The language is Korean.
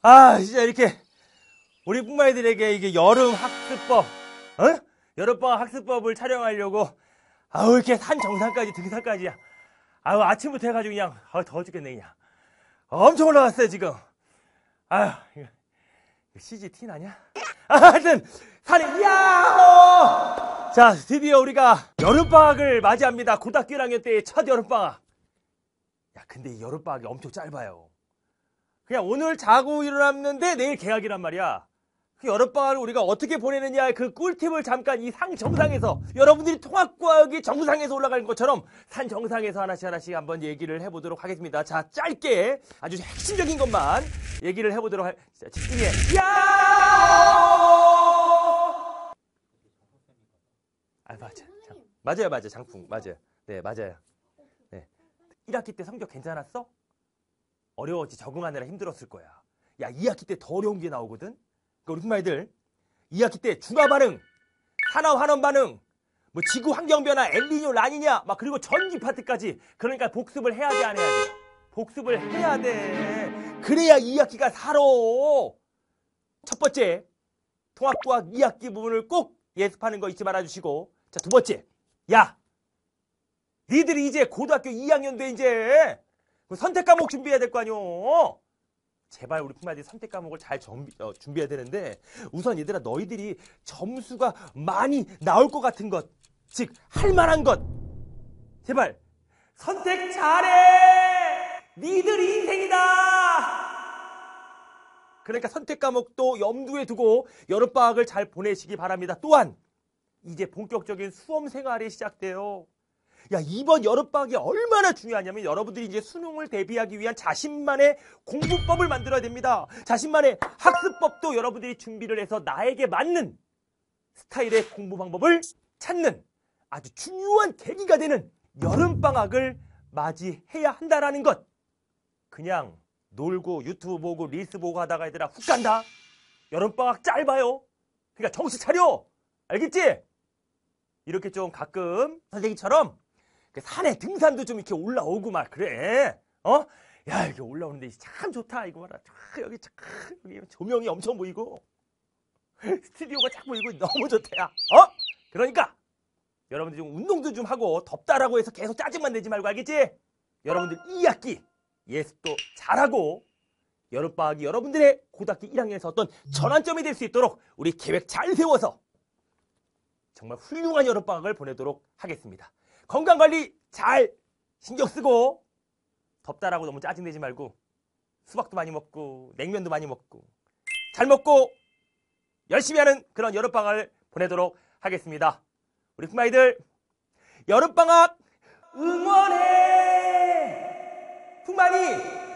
아, 진짜 이렇게 우리 뿡마이들에게 이게 여름 학습법, 어? 여름방학 학습법을 촬영하려고 아우 이렇게 산 정상까지 등산까지 아우 아침부터 해가지고 그냥 아우 더워 죽겠네 그냥 엄청 올라갔어요 지금 아유 이거 CG 티 나냐? 아, 하여튼 산이 야호! 자 드디어 우리가 여름방학을 맞이합니다 고등학교 1학년 때의 첫 여름방학 야 근데 이 여름방학이 엄청 짧아요 그냥 오늘 자고 일어났는데 내일 계약이란 말이야. 그 여름방학을 우리가 어떻게 보내느냐의 그 꿀팁을 잠깐 이 상 정상에서 여러분들이 통합과학이 정상에서 올라가는 것처럼 산 정상에서 하나씩 하나씩 한번 얘기를 해보도록 하겠습니다. 자 짧게 아주 핵심적인 것만 얘기를 해보도록 할. 자, 집중해. 야! 아 맞아. 맞아요 맞아요 장풍 맞아요. 네 맞아요. 네. 1학기 때 성적 괜찮았어? 어려웠지. 적응하느라 힘들었을 거야. 야, 2학기 때 더 어려운 게 나오거든? 그러니 우리 정말들 2학기 때 중화 반응, 산업 환원 반응, 뭐 지구 환경 변화, 엘리뇨, 라니냐, 막 그리고 전기 파트까지. 그러니까 복습을 해야 돼, 안 해야 돼? 복습을 해야 돼. 그래야 2학기가 살아. 첫 번째, 통합과학 2학기 부분을 꼭 예습하는 거 잊지 말아주시고. 자, 두 번째. 야! 니들이 이제 고등학교 2학년 돼, 이제. 그 선택 과목 준비해야 될 거 아니오. 제발 우리 품아이들이 선택 과목을 잘 정비, 어, 준비해야 되는데 우선 얘들아 너희들이 점수가 많이 나올 것 같은 것, 즉 할 만한 것. 제발 선택 잘해. 니들 인생이다. 그러니까 선택 과목도 염두에 두고 여름방학을 잘 보내시기 바랍니다. 또한 이제 본격적인 수험 생활이 시작돼요. 야, 이번 여름방학이 얼마나 중요하냐면 여러분들이 이제 수능을 대비하기 위한 자신만의 공부법을 만들어야 됩니다. 자신만의 학습법도 여러분들이 준비를 해서 나에게 맞는 스타일의 공부 방법을 찾는 아주 중요한 계기가 되는 여름방학을 맞이해야 한다라는 것. 그냥 놀고 유튜브 보고 리스 보고 하다가 얘들아 훅 간다. 여름방학 짧아요. 그러니까 정신 차려. 알겠지? 이렇게 좀 가끔 선생님처럼 산에 등산도 좀 이렇게 올라오고 막 그래. 어? 야, 여기 올라오는데 참 좋다. 이거 봐라. 여기 참, 조명이 엄청 보이고. 스튜디오가 쫙 보이고 너무 좋대야. 어? 그러니까 여러분들 좀 운동도 좀 하고 덥다라고 해서 계속 짜증만 내지 말고 알겠지? 여러분들 이 학기 예습도 잘하고 여름방학이 여러분들의 고등학교 1학년에서 어떤 전환점이 될 수 있도록 우리 계획 잘 세워서 정말 훌륭한 여름방학을 보내도록 하겠습니다. 건강관리 잘 신경 쓰고 덥다라고 너무 짜증내지 말고 수박도 많이 먹고 냉면도 많이 먹고 잘 먹고 열심히 하는 그런 여름방학을 보내도록 하겠습니다. 우리 풍아이들 여름방학 응원해! 풍마이